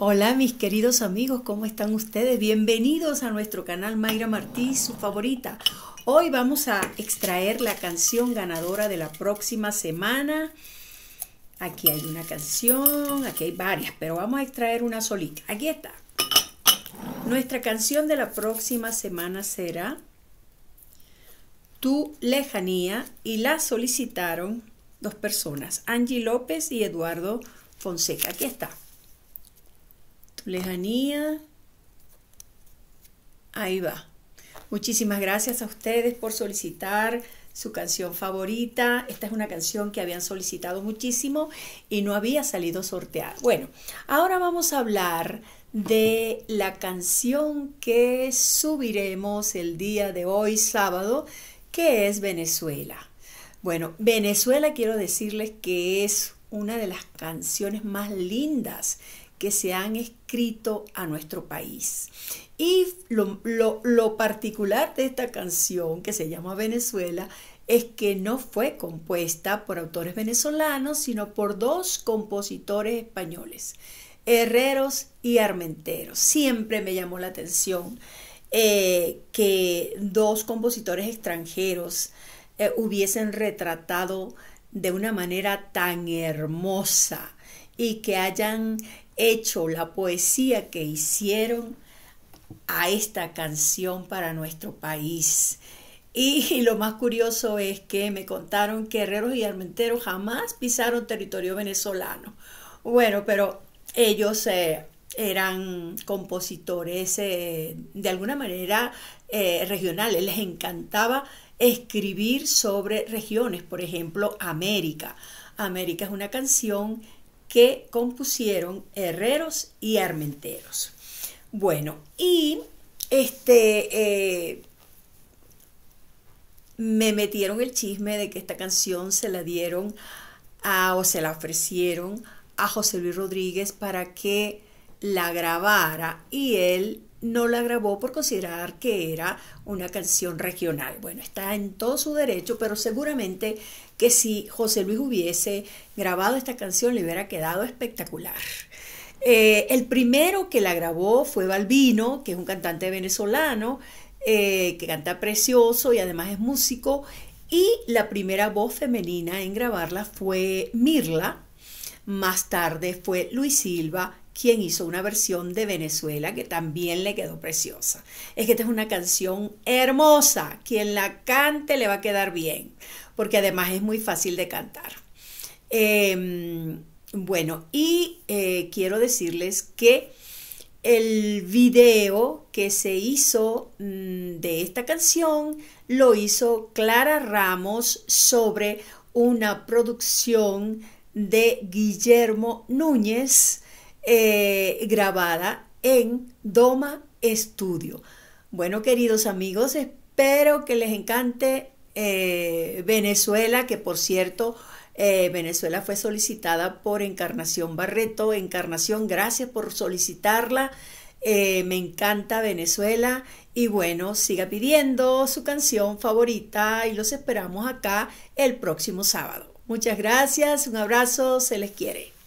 Hola mis queridos amigos, ¿cómo están ustedes? Bienvenidos a nuestro canal Mayra Martí, su favorita. Hoy vamos a extraer la canción ganadora de la próxima semana. Aquí hay una canción, aquí hay varias, pero vamos a extraer una solita. Aquí está. Nuestra canción de la próxima semana será Tu lejanía y la solicitaron dos personas, Angie López y Eduardo Fonseca. Aquí está lejanía. Ahí va. Muchísimas gracias a ustedes por solicitar su canción favorita. Esta es una canción que habían solicitado muchísimo y no había salido sorteada. Bueno, ahora vamos a hablar de la canción que subiremos el día de hoy, sábado, que es Venezuela. Bueno, Venezuela quiero decirles que es una de las canciones más lindas que se han escrito a nuestro país. Y lo, particular de esta canción que se llama Venezuela es que no fue compuesta por autores venezolanos, sino por dos compositores españoles, Herreros y Armenteros. Siempre me llamó la atención eh, que dos compositores extranjeros eh, hubiesen retratado de una manera tan hermosa y que hayan hecho, la poesía que hicieron a esta canción para nuestro país. Y lo más curioso es que me contaron que herreros y armenteros jamás pisaron territorio venezolano. Bueno, pero ellos eh, eran compositores eh, de alguna manera eh, regionales. Les encantaba escribir sobre regiones, por ejemplo, América. América es una canción que compusieron herreros y armenteros. Bueno, y este, eh, me metieron el chisme de que esta canción se la dieron o se la ofrecieron a José Luis Rodríguez para que la grabara y él no la grabó por considerar que era una canción regional. Bueno, está en todo su derecho, pero seguramente que si José Luis hubiese grabado esta canción le hubiera quedado espectacular. Eh, el primero que la grabó fue Balbino, que es un cantante venezolano, eh, que canta precioso y además es músico. Y la primera voz femenina en grabarla fue Mirla, más tarde fue Luis Silva quien hizo una versión de Venezuela que también le quedó preciosa. Es que esta es una canción hermosa, quien la cante le va a quedar bien, porque además es muy fácil de cantar. Em, bueno, y eh, quiero decirles que el video que se hizo mm, de esta canción lo hizo Clara Ramos sobre una producción de Guillermo Núñez eh, grabada en Doma Studio. Bueno, queridos amigos, espero que les encante eh, Venezuela, que por cierto, eh, Venezuela fue solicitada por Encarnación Barreto. Encarnación, gracias por solicitarla. me encanta Venezuela y bueno, siga pidiendo su canción favorita y los esperamos acá el próximo sábado. Muchas gracias, un abrazo, se les quiere.